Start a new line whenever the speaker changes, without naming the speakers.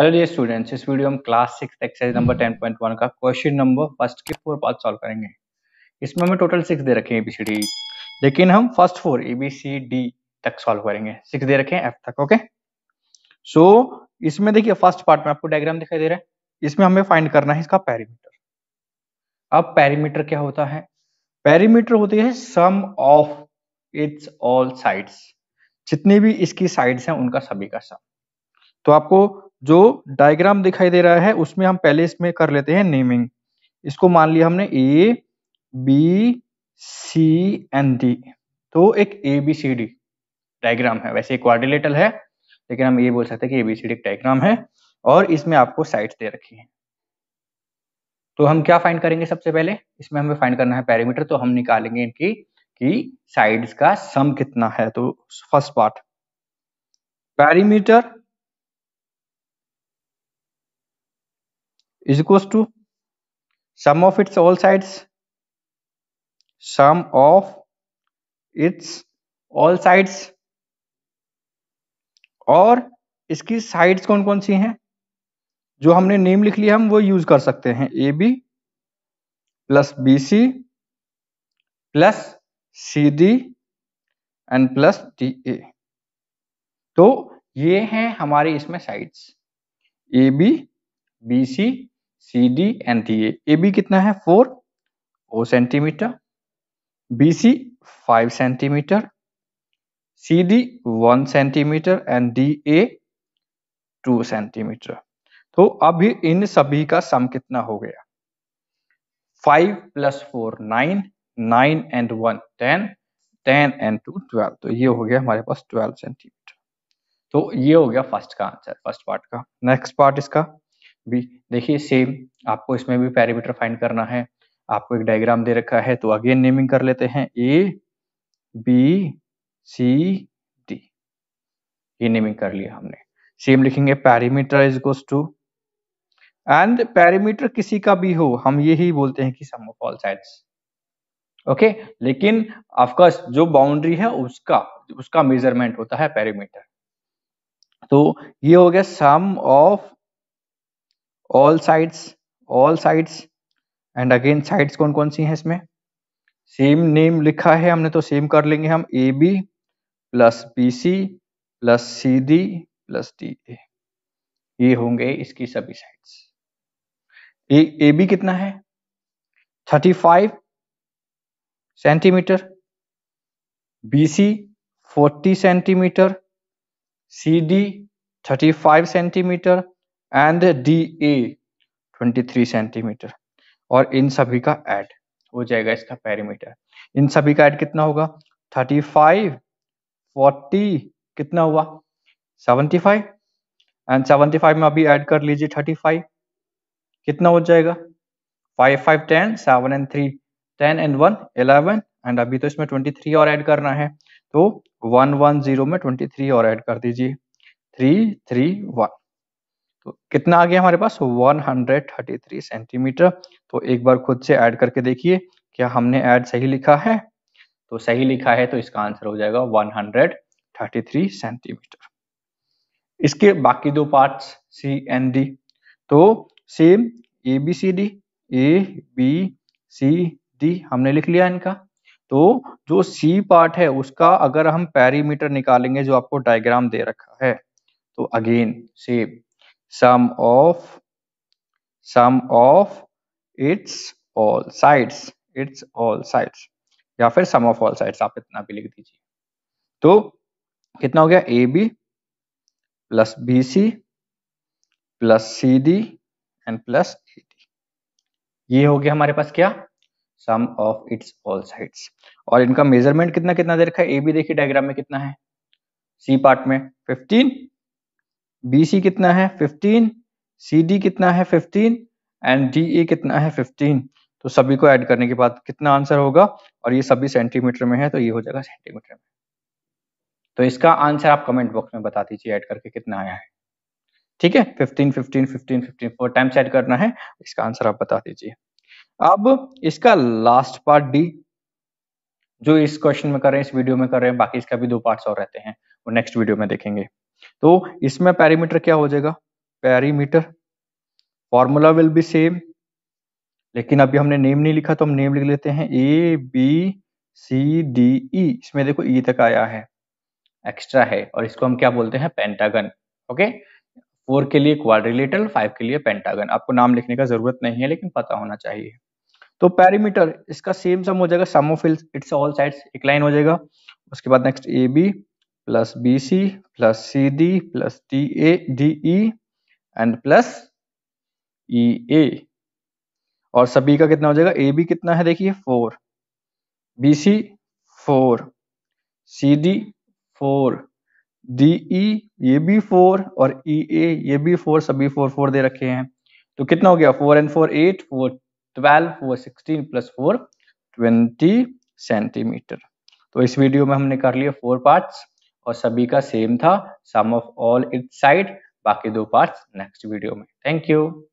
Hello dear students इस video में class six exercise number ten point one का question number first के four part solve करेंगे इसमें हमें टोटल सिक्स दे रखे हैं एबीसीडी e। लेकिन हम first four A B C D तक सॉल्व करेंगे सिक्स दे रखे हैं एफ तक ओके सो so, इसमें देखिए फर्स्ट पार्ट में आपको डायग्राम दिखाई दे रहा है इसमें हमें फाइंड करना है इसका पैरीमीटर अब पैरीमीटर क्या होता है पैरीमीटर होती है sum of its all sides जितनी भी इसकी साइड्स हैं उनका सभी का सम तो आपको जो डायग्राम दिखाई दे रहा है उसमें हम पहले इसमें कर लेते हैं नेमिंग इसको मान लिया हमने A B C and D तो एक A B C D diagram है वैसे क्वारिलेटल है लेकिन हम ये बोल सकते हैं कि ए बी सी डी एक डायग्राम है और इसमें आपको साइड दे रखी है तो हम क्या फाइंड करेंगे सबसे पहले इसमें हमें फाइंड करना है पैरामीटर तो हम निकालेंगे इनकी कि साइड्स का सम कितना है तो first part perimeter is equals to sum of its all sides sum of its all sides और इसकी साइड्स कौन कौन सी हैं जो हमने नेम लिख लिया हम वो यूज कर सकते हैं A B plus B C plus C D and plus D A तो ये हैं हमारे इसमें sides A B B C C D and D A B कितना है four o centimetre B C five centimetre C D one centimetre and D A two centimetre तो अभी इन सभी का सम कितना हो गया five plus four nine nine and one ten ten and to twelve तो ये हो गया हमारे पास ट्वेल्व सेंटीमीटर तो ये हो गया फर्स्ट का आंसर फर्स्ट पार्ट का नेक्स्ट पार्ट इसका भी देखिए सेम आपको इसमें भी पैरामीटर फाइंड करना है आपको एक डायग्राम दे रखा है तो अगेन नेमिंग कर लेते हैं ए बी सी डी ये नेमिंग कर लिया हमने सेम लिखेंगे perimeter is goes to and perimeter किसी का भी हो हम ये ही बोलते हैं कि sum of all sides okay लेकिन ऑफकोर्स जो बाउंड्री है उसका उसका मेजरमेंट होता है पैरामीटर तो ये हो गया sum of all sides all sides and again sides कौन कौन सी हैं इसमें सेम नेम लिखा है हमने तो सेम कर लेंगे हम A B plus B C plus C D plus D A ये होंगे इसकी सभी साइड्स ए ए बी कितना है 35 centimetre B C forty centimetre C D thirty five centimetre and D A twenty three centimetre और इन सभी का एड हो जाएगा इसका पेरीमीटर इन सभी का एड कितना होगा थर्टी फाइव फोर्टी कितना हुआ seventy five and seventy five में अभी एड कर लीजिए थर्टी फाइव कितना हो जाएगा five five ten seven and three ten and one eleven and अभी तो इसमें ट्वेंटी थ्री और ऐड करना है तो वन वन जीरो में ट्वेंटी थ्री और ऐड कर दीजिए थ्री थ्री वन तो कितना आ गया हमारे पास 133 सेंटीमीटर तो एक बार खुद से ऐड करके देखिए क्या हमने ऐड सही लिखा है तो सही लिखा है तो इसका आंसर हो जाएगा 133 सेंटीमीटर इसके बाकी दो पार्ट्स सी एंड डी तो same A B C D A B C D हमने लिख लिया इनका तो जो सी पार्ट है उसका अगर हम पैरीमीटर निकालेंगे जो आपको डायग्राम दे रखा है तो again same sum of sum of its all sides its all sides या फिर सम ऑफ ऑल साइड्स आप इतना भी लिख दीजिए तो कितना हो गया A B plus B C plus C D and plus A D ये हो गया हमारे पास क्या sum of its all sides और इनका मेजरमेंट कितना कितना दे रखा है ए बी देखिए डायग्राम में कितना है सी पार्ट में फिफ्टीन बीसी कितना है 15 डी कितना है 15 एंड ए कितना है 15 तो सभी को ऐड करने के बाद कितना आंसर होगा और ये सभी सेंटीमीटर में है तो ये हो जाएगा सेंटीमीटर में तो इसका आंसर आप कमेंट बॉक्स में बता दीजिए ऐड करके कितना आया है ठीक है 15 15 15 15 फोर टाइम्स ऐड करना है इसका आंसर आप बता दीजिए अब इसका लास्ट पार्ट डी जो इस क्वेश्चन में कर रहे हैं इस वीडियो में कर रहे हैं बाकी इसका भी दो पार्ट्स और रहते हैं वो नेक्स्ट वीडियो में देखेंगे तो इसमें पैरीमीटर क्या हो जाएगा perimeter formula will be same लेकिन अभी हमने नेम नहीं लिखा तो हम नेम लिख लेते हैं A B C D E इसमें देखो ई तक आया है एक्स्ट्रा है और इसको हम क्या बोलते हैं पेंटागन ओके फोर के लिए क्वाड्रिलेटरल फाइव के लिए पेंटागन आपको नाम लिखने का जरूरत नहीं है लेकिन पता होना चाहिए तो पैरीमीटर इसका सेम सम हो जाएगा sum of its all sides एक लाइन हो जाएगा उसके बाद next A B plus plus B C plus BC plus CD plus TA, and plus E A और सभी का कितना हो जाएगा ए बी कितना है देखिए four B C four C D four D E ये भी फोर और ई e ए ये भी फोर सभी फोर फोर दे रखे हैं तो कितना हो गया four and four eight four twelve four sixteen plus four twenty centimetre तो इस वीडियो में हमने कर लिया फोर पार्ट्स और सभी का सेम था sum of all its side बाकी दो पार्ट्स नेक्स्ट वीडियो में थैंक यू